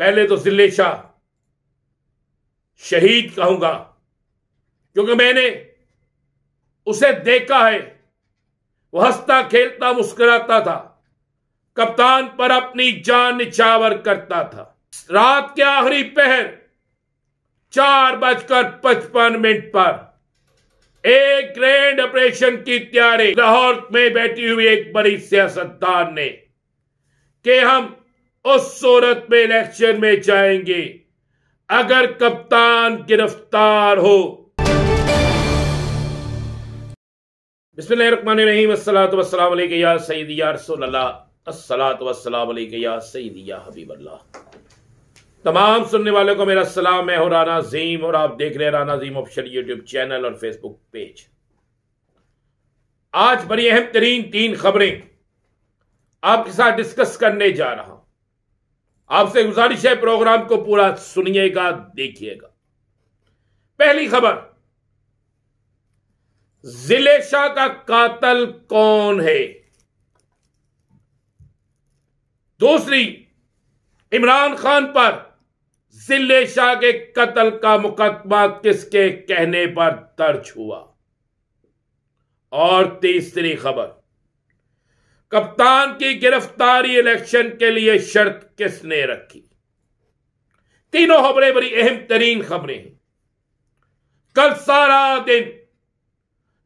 पहले तो जिले शाह शहीद कहूंगा क्योंकि मैंने उसे देखा है वो हंसता खेलता मुस्कुराता था कप्तान पर अपनी जान निछावर करता था रात के आखिरी पहर चार बजकर पचपन मिनट पर एक ग्रैंड ऑपरेशन की तैयारी लाहौर में बैठी हुई एक बड़ी सियासतदान ने कि हम उस सूरत में इलेक्शन में जाएंगे अगर कप्तान गिरफ्तार हो तमाम सुनने वालों को मेरा सलाम मैं हूं राना जीम और आप देख रहे हैं Rana Jeem official YouTube channel और फेसबुक पेज आज बड़ी अहम तरीन तीन खबरें आपके साथ डिस्कस करने जा रहा हूं आपसे गुजारिश है प्रोग्राम को पूरा सुनिएगा देखिएगा पहली खबर जिले शाह का कातल कौन है दूसरी इमरान खान पर जिले शाह के कत्ल का मुकदमा किसके कहने पर दर्ज हुआ और तीसरी खबर कप्तान की गिरफ्तारी इलेक्शन के लिए शर्त किसने रखी तीनों खबरें बड़ी अहम तरीन खबरें हैं कल सारा दिन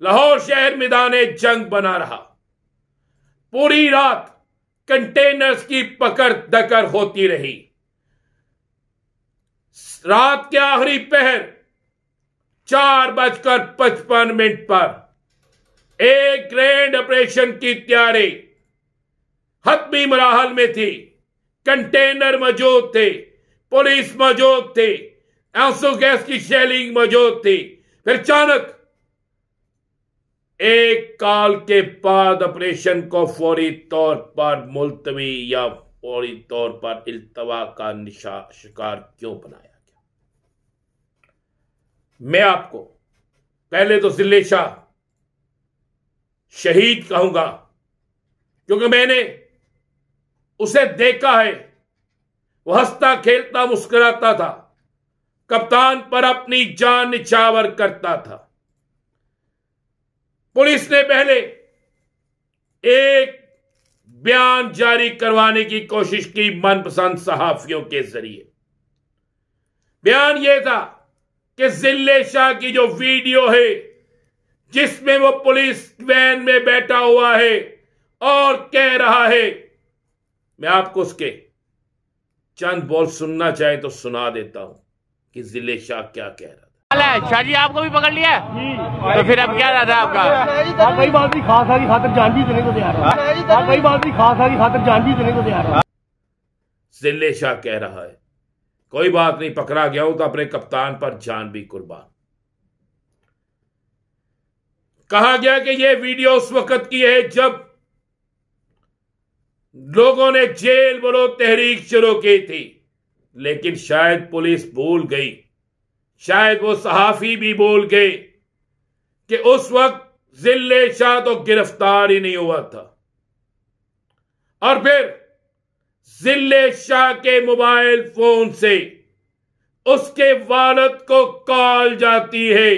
लाहौर शहर मैदान जंग बना रहा पूरी रात कंटेनर्स की पकड़ दकड़ होती रही रात के आखिरी पहर चार बजकर पचपन मिनट पर एक ग्रैंड ऑपरेशन की तैयारी हतमी मराहल में थी कंटेनर मौजूद थे पुलिस मौजूद थी एसो गैस की शेलिंग मौजूद थी फिर अचानक एक काल के बाद ऑपरेशन को फौरी तौर पर मुलतवी या फौरी तौर पर इल्तवा का निशा शिकार क्यों बनाया गया मैं आपको पहले तो जिले शाह शहीद कहूंगा क्योंकि मैंने उसे देखा है वो हंसता खेलता मुस्कुराता था कप्तान पर अपनी जान निछावर करता था पुलिस ने पहले एक बयान जारी करवाने की कोशिश की मनपसंद सहाफियों के जरिए बयान यह था कि जिले शाह की जो वीडियो है जिसमें वो पुलिस वैन में बैठा हुआ है और कह रहा है मैं आपको उसके चंद बोल सुनना चाहे तो सुना देता हूँ कि जिले शाह क्या कह रहा था शाह जी आपको भी पकड़ लिया तो फिर अब क्या रहा था आपका जिले शाह कह रहा है कोई बात नहीं पकड़ा गया हूं तो अपने कप्तान पर जान भी कुर्बान कहा गया कि यह वीडियो उस वक्त की है जब लोगों ने जेल बोलो तहरीक शुरू की थी लेकिन शायद पुलिस भूल गई शायद वो सहाफी भी भूल गए कि उस वक्त जिले शाह तो गिरफ्तार ही नहीं हुआ था और फिर जिले शाह के मोबाइल फोन से उसके वालद को कॉल जाती है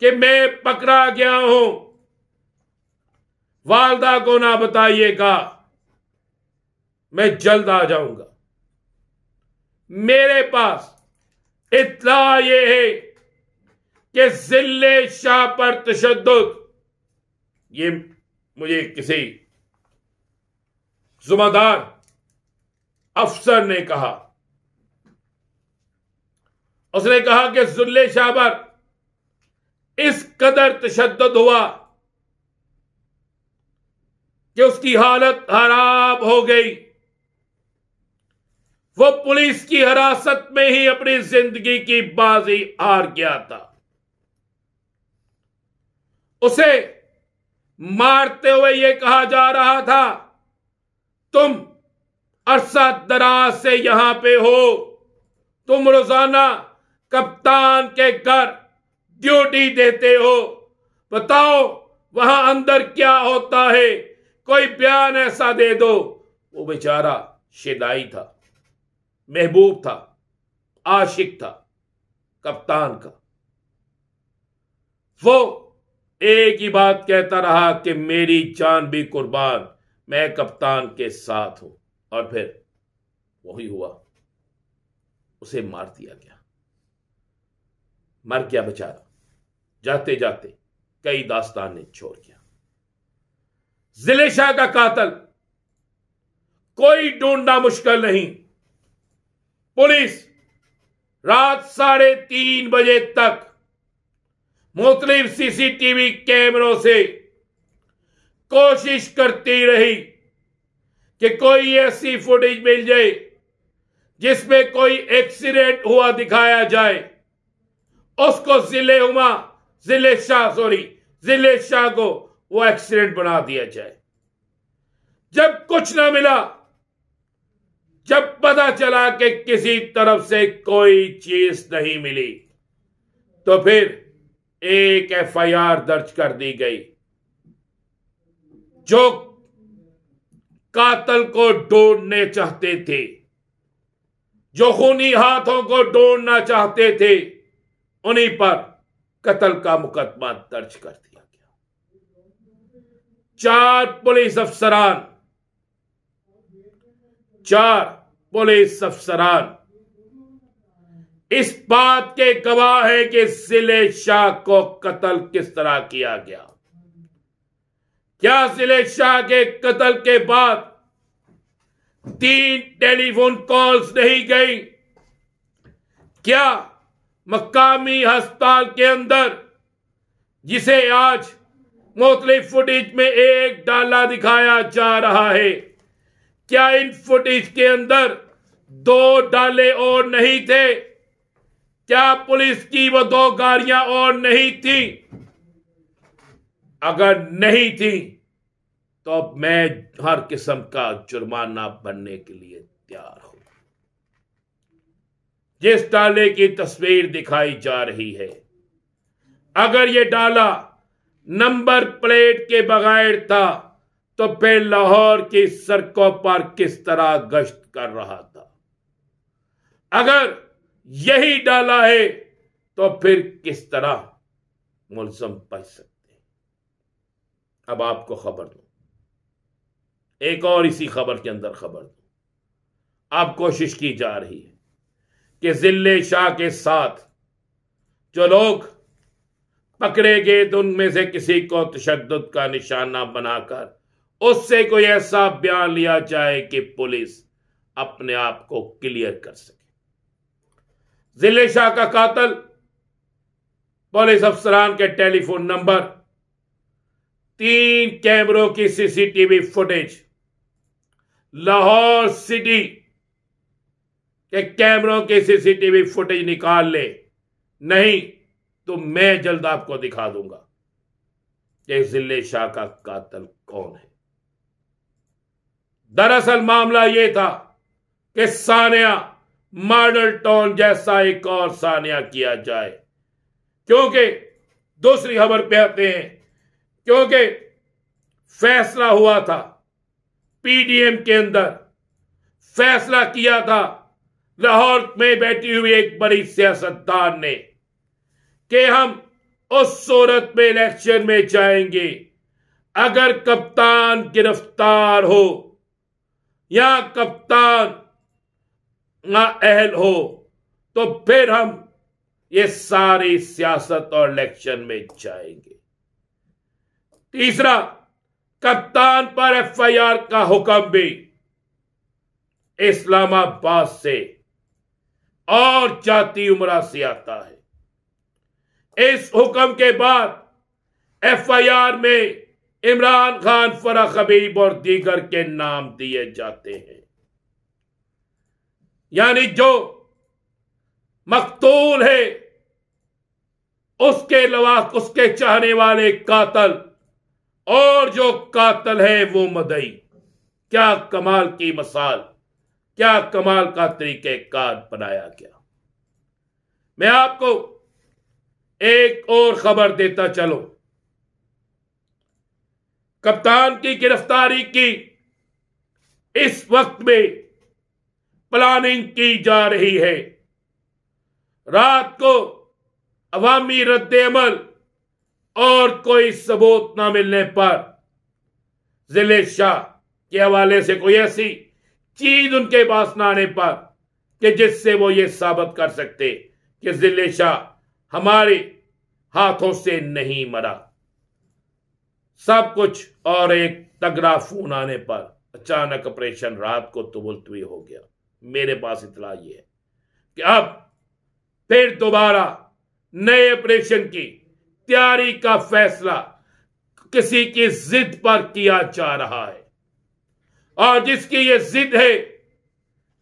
कि मैं पकड़ा गया हूं वालदा को ना बताइएगा मैं जल्द आ जाऊंगा मेरे पास इतला ये है कि जिले शाह पर तशद ये मुझे किसी जुम्मेदार अफसर ने कहा उसने कहा कि जुल्ले शाह पर इस कदर तशद हुआ कि उसकी हालत खराब हो गई वो पुलिस की हिरासत में ही अपनी जिंदगी की बाजी हार गया था उसे मारते हुए ये कहा जा रहा था तुम अरसा दराज से यहां पे हो तुम रोजाना कप्तान के घर ड्यूटी देते हो बताओ वहां अंदर क्या होता है कोई बयान ऐसा दे दो वो बेचारा शिदाई था महबूब था आशिक था कप्तान का वो एक ही बात कहता रहा कि मेरी जान भी कुर्बान मैं कप्तान के साथ हूं और फिर वही हुआ उसे मार दिया गया मर गया बेचारा जाते जाते कई दास्तान ने छोड़ गया जिले शाह का कातल कोई ढूंढना मुश्किल नहीं पुलिस रात साढ़े तीन बजे तक मुख्तलिफ सीसीटीवी कैमरों से कोशिश करती रही कि कोई ऐसी फुटेज मिल जाए जिसमें कोई एक्सीडेंट हुआ दिखाया जाए उसको जिले उमा जिले शाह सॉरी जिले शाह को वो एक्सीडेंट बना दिया जाए जब कुछ ना मिला जब पता चला कि किसी तरफ से कोई चीज नहीं मिली तो फिर एक एफआईआर दर्ज कर दी गई जो कातल को ढूंढने चाहते थे जो खूनी हाथों को ढूंढना चाहते थे उन्हीं पर कत्ल का मुकदमा दर्ज कर दिया गया चार पुलिस अफसरान चार पुलिस अफसरान इस बात के गवाह है कि जिले शाह को कत्ल किस तरह किया गया क्या जिले शाह के कत्ल के बाद तीन टेलीफोन कॉल्स नहीं गई क्या मकामी अस्पताल के अंदर जिसे आज मुख्तलिफ फुटेज में एक डाला दिखाया जा रहा है क्या इन फुटेज के अंदर दो डाले और नहीं थे क्या पुलिस की वो दो गाड़ियां और नहीं थी अगर नहीं थी तो मैं हर किस्म का जुर्माना बनने के लिए तैयार हूं जिस डाले की तस्वीर दिखाई जा रही है अगर ये डाला नंबर प्लेट के बगैर था तो फिर लाहौर की सड़कों पर किस तरह गश्त कर रहा था अगर यही डाला है तो फिर किस तरह मुलजम बच सकते अब आपको खबर दू एक और इसी खबर के अंदर खबर दू अब कोशिश की जा रही है कि जिले शाह के साथ जो लोग पकड़े गए तो उनमें से किसी को तशद का निशाना बनाकर उससे कोई ऐसा बयान लिया जाए कि पुलिस अपने आप को क्लियर कर सके जिले शाह का कातल पुलिस अफसरान के टेलीफोन नंबर तीन कैमरों की सीसीटीवी फुटेज लाहौर सिटी के कैमरों की सीसीटीवी फुटेज निकाल ले नहीं तो मैं जल्द आपको दिखा दूंगा कि जिले शाह का कातल कौन है दरअसल मामला यह था कि सानिया मॉडल टाउन जैसा एक और सानिया किया जाए क्योंकि दूसरी खबर पे आते हैं क्योंकि फैसला हुआ था पीडीएम के अंदर फैसला किया था लाहौर में बैठी हुई एक बड़ी सियासतदान ने कि हम उस सूरत में इलेक्शन में जाएंगे अगर कप्तान गिरफ्तार हो या कप्तान ना अहल हो तो फिर हम ये सारी सियासत और इलेक्शन में जाएंगे तीसरा कप्तान पर एफआईआर का हुक्म भी इस्लामाबाद से और जाति उमरा से आता है इस हुक्म के बाद एफआईआर में इमरान खान फरा हबीब और दीगर के नाम दिए जाते हैं यानी जो मकतूल है उसके लवा उसके चाहने वाले कातल और जो कातल है वो मदई क्या कमाल की मसाल क्या कमाल का तरीकेकार बनाया गया मैं आपको एक और खबर देता चलूं कप्तान की गिरफ्तारी की इस वक्त में प्लानिंग की जा रही है रात को अवामी रद्दमल और कोई सबूत न मिलने पर जिले शाह के हवाले से कोई ऐसी चीज उनके पास न आने पर कि जिससे वो ये साबित कर सकते कि जिले शाह हमारे हाथों से नहीं मरा सब कुछ और एक तगड़ा फोन आने पर अचानक ऑपरेशन रात को तुबुलतवी हो गया मेरे पास इतला यह है कि अब फिर दोबारा नए ऑपरेशन की तैयारी का फैसला किसी की जिद पर किया जा रहा है और जिसकी ये जिद है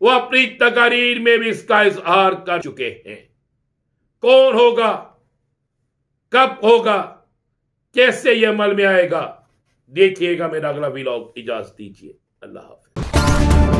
वो अपनी तकारीर में भी इसका इजहार कर चुके हैं कौन होगा कब होगा कैसे ये अमल में आएगा देखिएगा मेरा अगला व्लॉग इजाजत दीजिए अल्लाह हाफिज